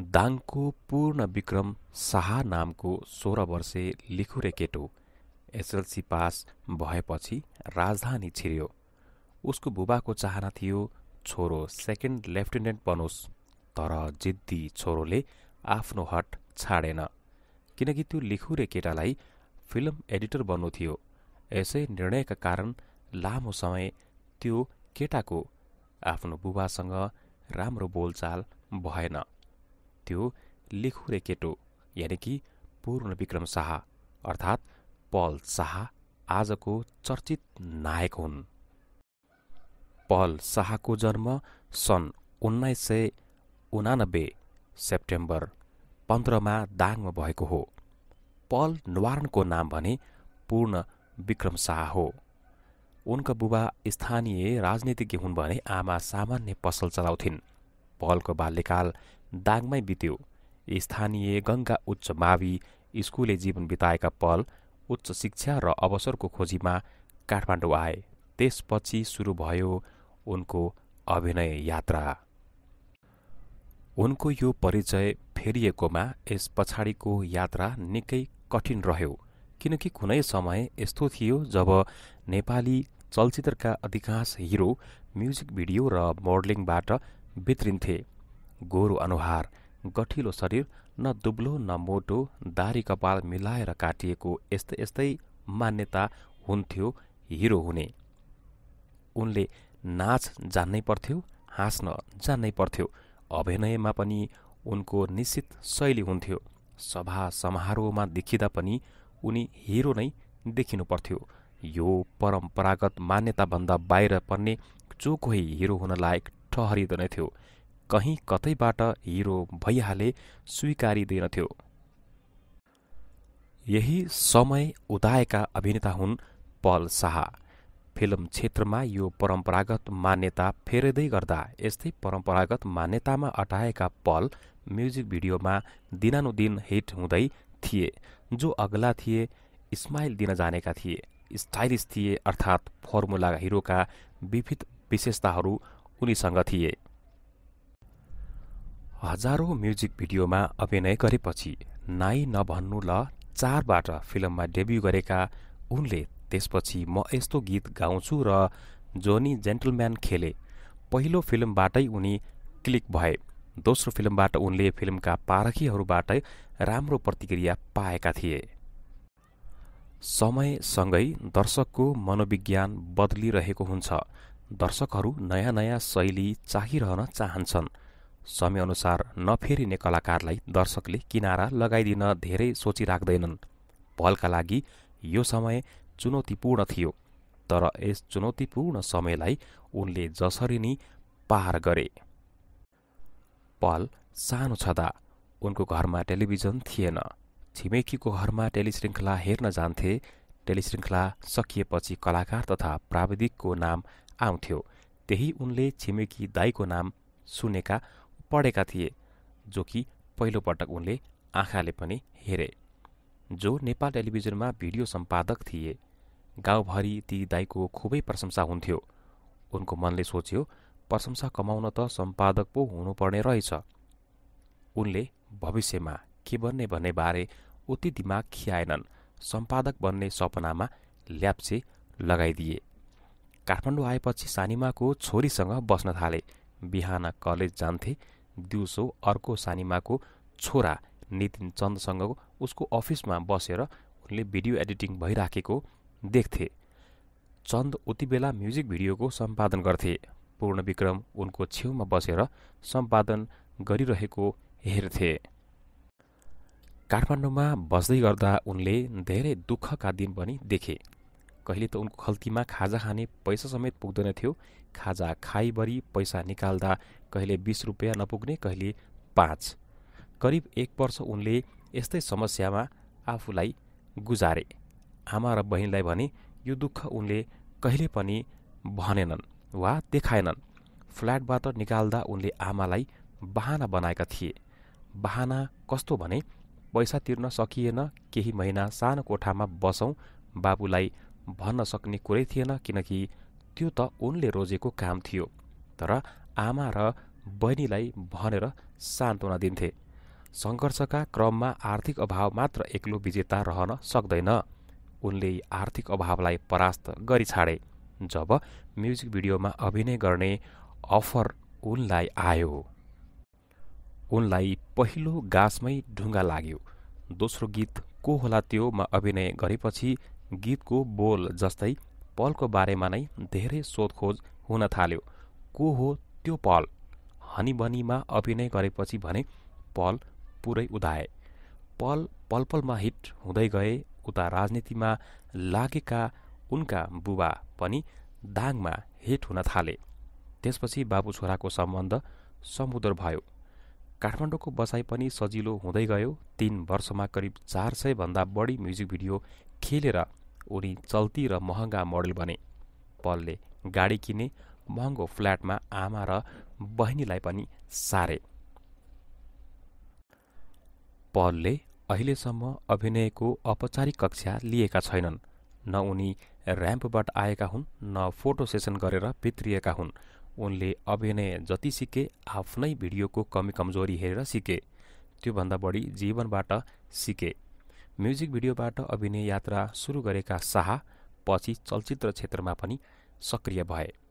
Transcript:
दाङको पूर्ण विक्रम शाह नामको सोह्र वर्षे लिखुरे केटो एसएलसी पास भएपछि राजधानी छिर्यो उसको बुबाको चाहना थियो छोरो सेकेन्ड लेफ्टिनेन्ट बनोस् तर जिद्दी छोरोले आफ्नो हट छाडेन किनकि त्यो लिखुरे केटालाई फिल्म एडिटर बन्नु थियो यसै निर्णयका कारण लामो समय त्यो केटाको आफ्नो बुबासँग राम्रो बोलचाल भएन लेखु लेखुरे केटो यानि कि पूर्ण विक्रम शाह अर्थात् पल शाह आजको चर्चित नायक हुन् पल शाहको जन्म सन् उन्नाइस सय उनानब्बे सेप्टेम्बर पन्ध्रमा दाङमा भएको हो पल न्वारणको नाम भने पूर्ण विक्रम शाह हो उनका बुबा स्थानीय राजनीतिज्ञ हुन् भने आमा सामान्य पसल चलाउँथिन् पलको बाल्यकाल दाङमै बित्यो स्थानीय गङ्गा उच्च मावि स्कुले जीवन बिताएका पल उच्च शिक्षा र अवसरको खोजीमा काठमाडौँ आए त्यसपछि सुरु भयो उनको अभिनय यात्रा उनको यो परिचय फेरिएकोमा यस पछाडिको यात्रा निकै कठिन रह्यो किनकि कुनै समय यस्तो थियो जब नेपाली चलचित्रका अधिकांश हिरो म्युजिक भिडियो र मोडलिङबाट बित्रिन्थे गोरु अनुहार गठिलो शरीर न दुब्लो न मोटो दारी कपाल मिलाएर काटिएको यस्तै यस्तै मान्यता हुन्थ्यो हिरो हुने उनले नाच जान्नै पर्थ्यो हाँस्न जान्नै पर्थ्यो अभिनयमा पनि उनको निश्चित शैली हुन्थ्यो सभा समारोहमा देखिँदा पनि उनी हिरो नै देखिनु पर्थ्यो यो परम्परागत मान्यताभन्दा बाहिर पर्ने चोखोही हिरो हुन लायक ठहरिँदैन थियो कहीँ कतैबाट हिरो भैयाले स्वीकारिँदैनथ्यो यही समय उदाएका अभिनेता हुन् पल शाह फिल्म क्षेत्रमा यो परम्परागत मान्यता फेरिँदै गर्दा यस्तै परम्परागत मान्यतामा अटाएका पल म्युजिक भिडियोमा दिनानुदिन हिट हुँदै थिए जो अग्ला थिए स्माइल दिन जानेका थिए स्टाइलिस थिए अर्थात् फर्मुला हिरोका विविध विशेषताहरू उनीसँग थिए हजारौँ म्युजिक भिडियोमा अभिनय गरेपछि नाइ नभन्नु ल चारबाट फिल्ममा डेब्यू गरेका उनले त्यसपछि म यस्तो गीत गाउँछु र जोनी जेन्टलम्यान खेले पहिलो फिल्मबाटै उनी क्लिक भए दोस्रो फिल्मबाट उनले फिल्मका पारखीहरूबाटै राम्रो प्रतिक्रिया पाएका थिए समयसँगै दर्शकको मनोविज्ञान बदलिरहेको हुन्छ दर्शकहरू नयाँ नयाँ शैली चाहिरहन चाहन्छन् समयअनुसार नफेरिने कलाकारलाई दर्शकले किनारा लगाइदिन धेरै सोचिराख्दैनन् भलका लागि यो समय चुनौतीपूर्ण थियो तर यस चुनौतीपूर्ण समयलाई उनले जसरी नै पार गरे पल सानो छँदा उनको घरमा टेलिभिजन थिएन छिमेकीको घरमा टेलिश्रृङ्खला हेर्न जान्थे टेलिश्रृङ्खला सकिएपछि कलाकार तथा प्राविधिकको नाम आउँथ्यो त्यही उनले छिमेकी दाईको नाम सुनेका पढेका थिए जो कि पहिलोपटक उनले आँखाले पनि हेरे जो नेपाल टेलिभिजनमा भिडियो सम्पादक थिए गाउँभरि ती दाईको खुबै प्रशंसा हुन्थ्यो उनको मनले सोच्यो प्रशंसा कमाउन त सम्पादक पो हुनुपर्ने रहेछ उनले भविष्यमा के बन्ने भन्ने बारे उति दिमाग खियाएनन् सम्पादक बन्ने सपनामा ल्याप्से लगाइदिए काठमाडौँ आएपछि सानिमाको छोरीसँग बस्न थाले बिहान कलेज जान्थे दिउँसो अर्को सानिमाको छोरा नितिन चन्दसँग उसको अफिसमा बसेर उनले भिडियो एडिटिङ भइराखेको देख्थे चन्द उति बेला म्युजिक भिडियोको सम्पादन गर्थे पूर्ण विक्रम उनको छेउमा बसेर सम्पादन गरिरहेको हेर्थे काठमाडौँमा बस्दै गर्दा उनले धेरै दुःखका दिन पनि देखे कहिले त उनको खल्तीमा खाजा खाने पैसा समेत पुग्दैन थियो खाजा खाइभरि पैसा निकाल्दा कहिले बिस रुपियाँ नपुग्ने कहिले पाँच करिब एक वर्ष उनले यस्तै समस्यामा आफूलाई गुजारे आमा र बहिनीलाई भने यो दुःख उनले कहिले पनि भनेनन् वा देखाएनन् फ्ल्याटबाट निकाल्दा उनले आमालाई बहाना बनाएका थिए बहाना कस्तो भने पैसा तिर्न सकिएन केही महिना सानो कोठामा बसौँ बाबुलाई भन्न सक्ने कुरै थिएन किनकि त्यो त उनले रोजेको काम थियो तर आमा र बहिनीलाई भनेर सान्त्वना दिन्थे सङ्घर्षका क्रममा आर्थिक अभाव मात्र एक्लो विजेता रहन सक्दैन उनले आर्थिक अभावलाई परास्त गरी छाडे जब म्युजिक भिडियोमा अभिनय गर्ने अफर उनलाई आयो उनलाई पहिलो गाँसमै ढुङ्गा लाग्यो दोस्रो गीत को होला त्योमा अभिनय गरेपछि गीतको बोल जस्तै पलको बारेमा नै धेरै सोधखोज हुन थाल्यो को हो त्यो पल हनी बनीमा अभिनय गरेपछि भने पल पुरै उदाए पल पल पलमा हिट हुँदै गए उता राजनीतिमा लागेका उनका बुबा पनि दाङमा हिट हुन थाले त्यसपछि बाबु छोराको सम्बन्ध समुद्र भयो काठमाडौँको बसाइ पनि सजिलो हुँदै गयो तीन वर्षमा करिब चार सयभन्दा बढी म्युजिक भिडियो खेलेर उनी चल्ती र महँगा मोडल बने पलले गाडी किने महँगो फ्ल्याटमा आमा र बहिनीलाई पनि सारे पलले अहिलेसम्म अभिनयको औपचारिक कक्षा लिएका छैनन् न उनी ऱ्याम्पबाट आएका हुन् न फोटो सेसन गरेर भित्रिएका हुन् उनले अभिनय जति सिके आफ्नै भिडियोको कमी कमजोरी हेरेर सिके त्योभन्दा बढी जीवनबाट सिके म्युजिक भिडियोबाट अभिनय यात्रा सुरु गरेका शाह पछि चलचित्र क्षेत्रमा पनि सक्रिय भए